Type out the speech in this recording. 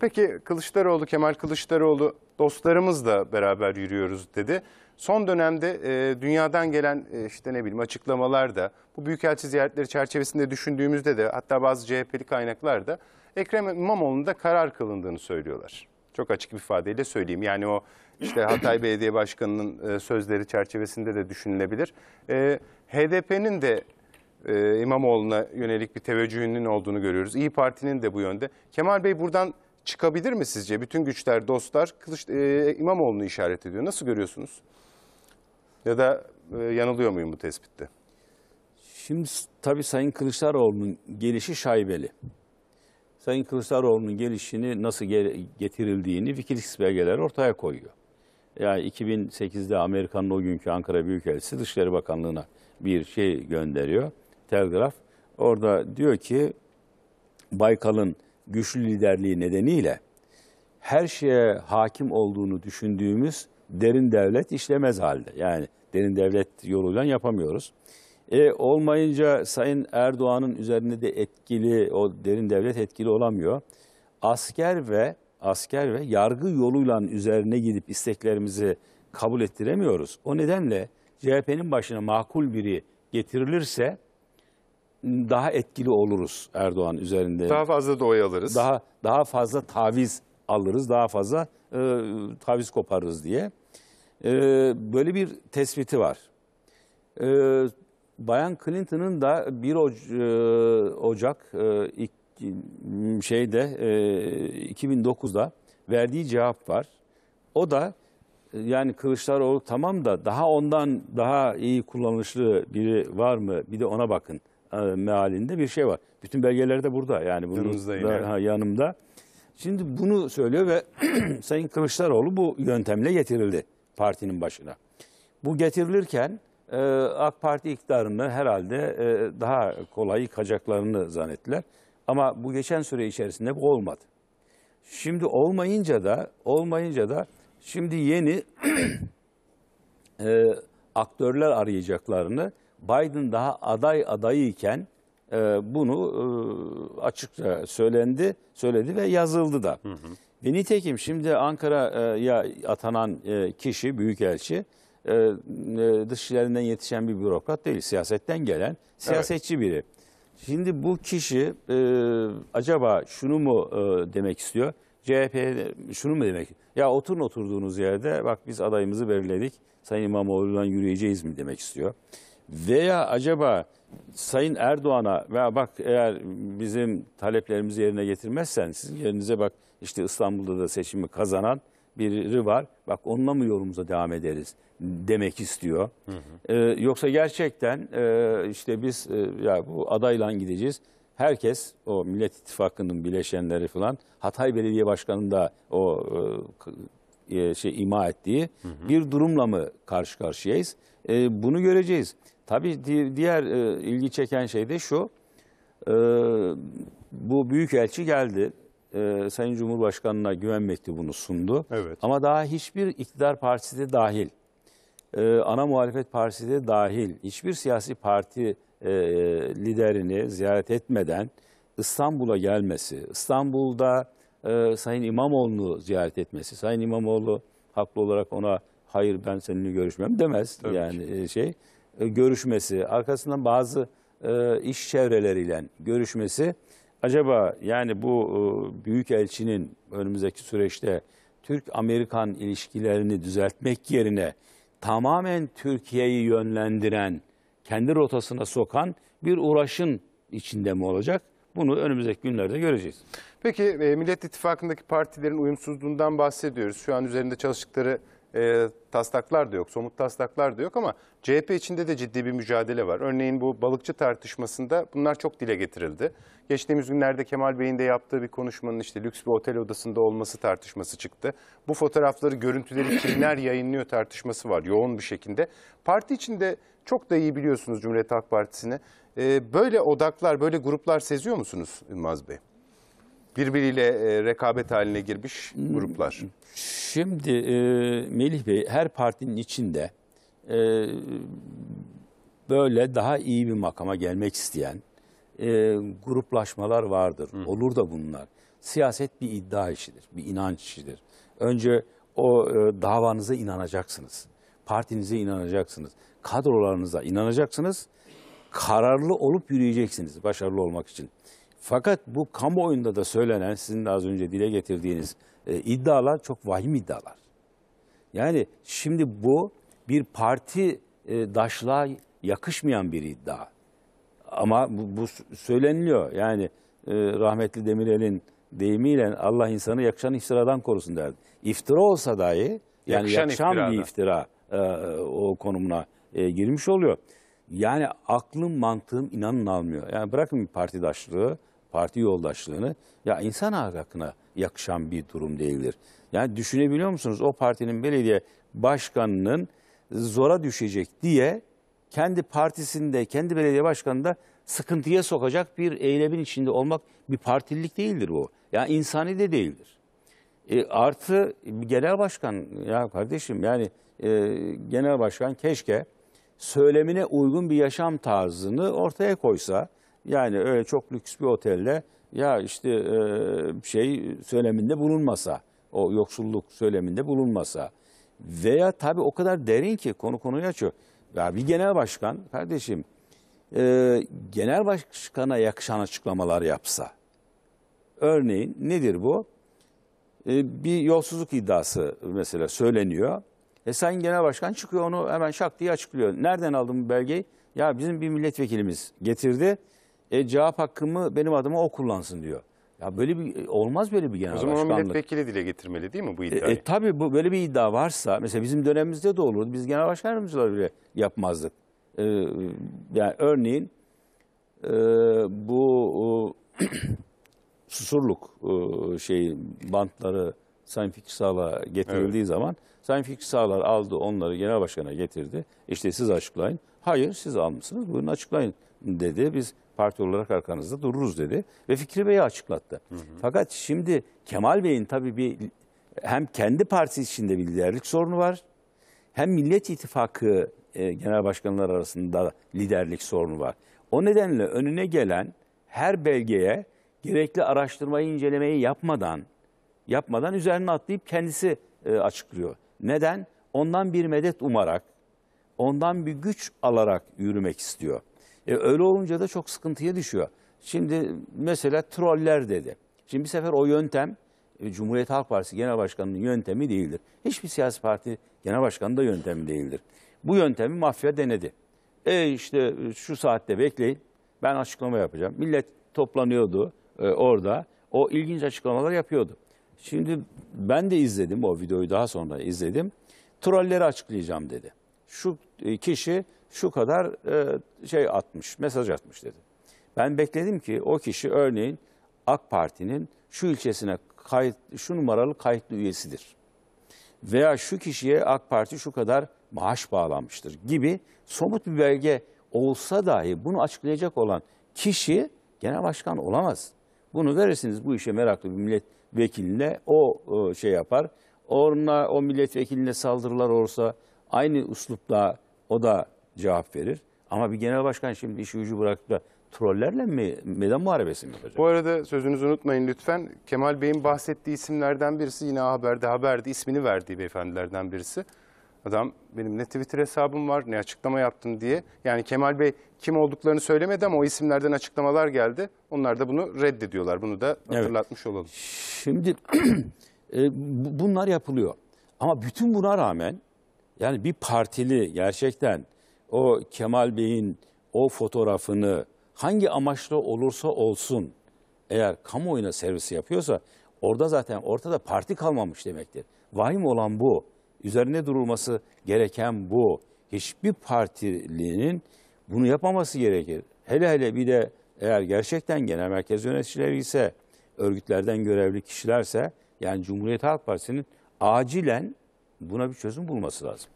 Peki Kılıçdaroğlu, Kemal Kılıçdaroğlu dostlarımızla beraber yürüyoruz dedi. Son dönemde e, dünyadan gelen e, işte ne bileyim açıklamalar da bu büyükelçi ziyaretleri çerçevesinde düşündüğümüzde de hatta bazı CHP'li kaynaklar da Ekrem İmamoğlu'nun da karar kılındığını söylüyorlar. Çok açık bir ifadeyle söyleyeyim. Yani o işte Hatay Belediye Başkanı'nın e, sözleri çerçevesinde de düşünülebilir. E, HDP'nin de e, İmamoğlu'na yönelik bir teveccühünün olduğunu görüyoruz. İyi Parti'nin de bu yönde. Kemal Bey buradan çıkabilir mi sizce? Bütün güçler, dostlar Kılıç, e, İmamoğlu'nu işaret ediyor. Nasıl görüyorsunuz? Ya da e, yanılıyor muyum bu tespitte? Şimdi tabii Sayın Kılıçdaroğlu'nun gelişi şaibeli. Sayın Kılıçdaroğlu'nun gelişini nasıl ge getirildiğini Wikileaks belgeleri ortaya koyuyor. Yani 2008'de Amerika'nın o günkü Ankara Büyükelçisi Dışişleri Bakanlığı'na bir şey gönderiyor. Telgraf. Orada diyor ki Baykal'ın güçlü liderliği nedeniyle her şeye hakim olduğunu düşündüğümüz derin devlet işlemez halde. Yani derin devlet yoluyla yapamıyoruz. E, olmayınca Sayın Erdoğan'ın üzerinde de etkili, o derin devlet etkili olamıyor. Asker ve asker ve yargı yoluyla üzerine gidip isteklerimizi kabul ettiremiyoruz. O nedenle CHP'nin başına makul biri getirilirse daha etkili oluruz Erdoğan üzerinde. Daha fazla da oy alırız. Daha daha fazla taviz alırız, daha fazla e, taviz koparırız diye. E, böyle bir tespiti var. E, Bayan Clinton'ın da 1 Oc- e, Ocak e, ilk, şeyde e, 2009'da verdiği cevap var. O da e, yani Kılıçdaroğlu tamam da daha ondan daha iyi kullanışlı biri var mı? Bir de ona bakın e, mealinde bir şey var. Bütün belgeler de burada. Yani bunun da, ha, yanımda. Şimdi bunu söylüyor ve Sayın Kılıçdaroğlu bu yöntemle getirildi partinin başına. Bu getirilirken e, AK Parti iktidarını herhalde e, daha kolay yıkacaklarını zannettiler. Ama bu geçen süre içerisinde bu olmadı. Şimdi olmayınca da olmayınca da şimdi yeni e, aktörler arayacaklarını Biden daha aday adayıyken e, bunu e, açıkça söylendi, söyledi ve yazıldı da. Hı hı. Ve nitekim şimdi Ankara'ya atanan e, kişi, büyükelçi, e, e, dışişlerinden yetişen bir bürokrat değil, siyasetten gelen siyasetçi evet. biri. Şimdi bu kişi e, acaba şunu mu e, demek istiyor? CHP şunu mu demek? Ya oturun oturduğunuz yerde bak biz adayımızı belirledik. Sayın İmamoğlu'dan yürüyeceğiz mi demek istiyor. Veya acaba Sayın Erdoğan'a veya bak eğer bizim taleplerimizi yerine getirmezsen sizin yerinize bak işte İstanbul'da da seçimi kazanan biri var. Bak onunla mı yolumuza devam ederiz demek istiyor. Hı hı. Ee, yoksa gerçekten e, işte biz e, ya bu adayla gideceğiz. Herkes o Millet İttifakı'nın bileşenleri falan Hatay Belediye Başkanı'nın da o e, e, şey ima ettiği hı hı. bir durumla mı karşı karşıyayız? E, bunu göreceğiz. Tabii di diğer e, ilgi çeken şey de şu. E, bu elçi geldi. E, Sayın Cumhurbaşkanı'na güven mektubunu sundu. Evet. Ama daha hiçbir iktidar partisi de dahil, e, ana muhalefet partisi de dahil, hiçbir siyasi parti e, liderini ziyaret etmeden İstanbul'a gelmesi, İstanbul'da e, Sayın İmamoğlu'nu ziyaret etmesi. Sayın İmamoğlu haklı olarak ona hayır ben seninle görüşmem demez. Tabii yani ki. E, şey e, görüşmesi arkasından bazı e, iş çevreleriyle görüşmesi acaba yani bu e, büyük elçinin önümüzdeki süreçte Türk-Amerikan ilişkilerini düzeltmek yerine tamamen Türkiye'yi yönlendiren, kendi rotasına sokan bir uğraşın içinde mi olacak? Bunu önümüzdeki günlerde göreceğiz. Peki e, Millet İttifakı'ndaki partilerin uyumsuzluğundan bahsediyoruz. Şu an üzerinde çalıştıkları e, taslaklar da yok, somut taslaklar da yok ama CHP içinde de ciddi bir mücadele var. Örneğin bu balıkçı tartışmasında bunlar çok dile getirildi. Geçtiğimiz günlerde Kemal Bey'in de yaptığı bir konuşmanın işte lüks bir otel odasında olması tartışması çıktı. Bu fotoğrafları, görüntüleri kimler yayınlıyor tartışması var yoğun bir şekilde. Parti içinde çok da iyi biliyorsunuz Cumhuriyet Halk Partisi'ni. E, böyle odaklar, böyle gruplar seziyor musunuz Ünmaz Bey? Birbiriyle e, rekabet haline girmiş gruplar. Şimdi e, Melih Bey her partinin içinde e, böyle daha iyi bir makama gelmek isteyen e, gruplaşmalar vardır. Hı. Olur da bunlar. Siyaset bir iddia işidir, bir inanç işidir. Önce o e, davanıza inanacaksınız. Partinize inanacaksınız kadrolarınıza inanacaksınız. Kararlı olup yürüyeceksiniz başarılı olmak için. Fakat bu kamuoyunda da söylenen, sizin de az önce dile getirdiğiniz e, iddialar çok vahim iddialar. Yani şimdi bu bir parti e, daşlığa yakışmayan bir iddia. Ama bu, bu söyleniliyor. Yani e, rahmetli Demirel'in deyimiyle Allah insanı yakışan iftiradan korusun derdi. İftira olsa dahi yani yakışan, yakışan bir iftira e, e, o konumuna e, girmiş oluyor. Yani aklım mantığım inanın almıyor. Yani bırakın partidaşlığı, parti yoldaşlığını ya insan hakkına yakışan bir durum değildir. Yani düşünebiliyor musunuz o partinin belediye başkanının zora düşecek diye kendi partisinde, kendi belediye başkanında sıkıntıya sokacak bir eylemin içinde olmak bir partililik değildir bu. Yani insani de değildir. E, artı genel başkan ya kardeşim yani e, genel başkan keşke söylemine uygun bir yaşam tarzını ortaya koysa yani öyle çok lüks bir otelde ya işte e, şey söyleminde bulunmasa o yoksulluk söyleminde bulunmasa veya tabii o kadar derin ki konu konuyu açıyor. Ya bir genel başkan kardeşim e, genel başkana yakışan açıklamalar yapsa. Örneğin nedir bu? E, bir yolsuzluk iddiası mesela söyleniyor. E Sayın Genel Başkan çıkıyor onu hemen şak diye açıklıyor. Nereden aldım bu belgeyi? Ya bizim bir milletvekilimiz getirdi. E, cevap hakkımı benim adıma o kullansın diyor. Ya böyle bir e, olmaz böyle bir genel başkanlık. O zaman başkanlık. milletvekili dile getirmeli değil mi bu iddiayı? E, e, tabii bu böyle bir iddia varsa mesela bizim dönemimizde de olurdu. Biz genel başkanımızla bile yapmazdık. E, yani örneğin e, bu e, susurluk e, şey bantları Sayın Fikri Sağlar'a getirildiği evet. zaman Sayın Fikri Sağlar aldı onları genel başkana getirdi. İşte siz açıklayın. Hayır siz almışsınız buyurun açıklayın dedi. Biz parti olarak arkanızda dururuz dedi. Ve Fikri Bey'i açıklattı. Hı hı. Fakat şimdi Kemal Bey'in tabii bir hem kendi partisi içinde bir liderlik sorunu var. Hem Millet İttifakı e, genel başkanlar arasında liderlik sorunu var. O nedenle önüne gelen her belgeye gerekli araştırmayı incelemeyi yapmadan yapmadan üzerine atlayıp kendisi e, açıklıyor. Neden? Ondan bir medet umarak, ondan bir güç alarak yürümek istiyor. E, öyle olunca da çok sıkıntıya düşüyor. Şimdi mesela troller dedi. Şimdi bir sefer o yöntem e, Cumhuriyet Halk Partisi Genel Başkanı'nın yöntemi değildir. Hiçbir siyasi parti genel başkanı da yöntemi değildir. Bu yöntemi mafya denedi. E işte e, şu saatte bekleyin ben açıklama yapacağım. Millet toplanıyordu e, orada. O ilginç açıklamalar yapıyordu. Şimdi ben de izledim o videoyu daha sonra izledim. Trolleri açıklayacağım dedi. Şu e, kişi şu kadar e, şey atmış, mesaj atmış dedi. Ben bekledim ki o kişi örneğin AK Parti'nin şu ilçesine kayıt, şu numaralı kayıtlı üyesidir. Veya şu kişiye AK Parti şu kadar maaş bağlanmıştır gibi somut bir belge olsa dahi bunu açıklayacak olan kişi genel başkan olamaz. Bunu verirsiniz bu işe meraklı bir millet vekiline o e, şey yapar. Orna o milletvekiline saldırılar olsa aynı uslupla o da cevap verir. Ama bir genel başkan şimdi işi ucu bıraktı da trollerle mi meydan muharebesi mi yapacak? Bu arada sözünüzü unutmayın lütfen. Kemal Bey'in bahsettiği isimlerden birisi yine haberde haberde ismini verdiği beyefendilerden birisi. Adam benim ne Twitter hesabım var ne açıklama yaptım diye. Yani Kemal Bey kim olduklarını söylemedi ama o isimlerden açıklamalar geldi. Onlar da bunu reddediyorlar. Bunu da hatırlatmış evet. olalım. Şimdi e, bunlar yapılıyor. Ama bütün buna rağmen yani bir partili gerçekten o Kemal Bey'in o fotoğrafını hangi amaçla olursa olsun eğer kamuoyuna servisi yapıyorsa orada zaten ortada parti kalmamış demektir. Vahim olan bu üzerine durulması gereken bu. Hiçbir partilinin bunu yapmaması gerekir. Hele hele bir de eğer gerçekten genel merkez yöneticileri ise, örgütlerden görevli kişilerse, yani Cumhuriyet Halk Partisi'nin acilen buna bir çözüm bulması lazım.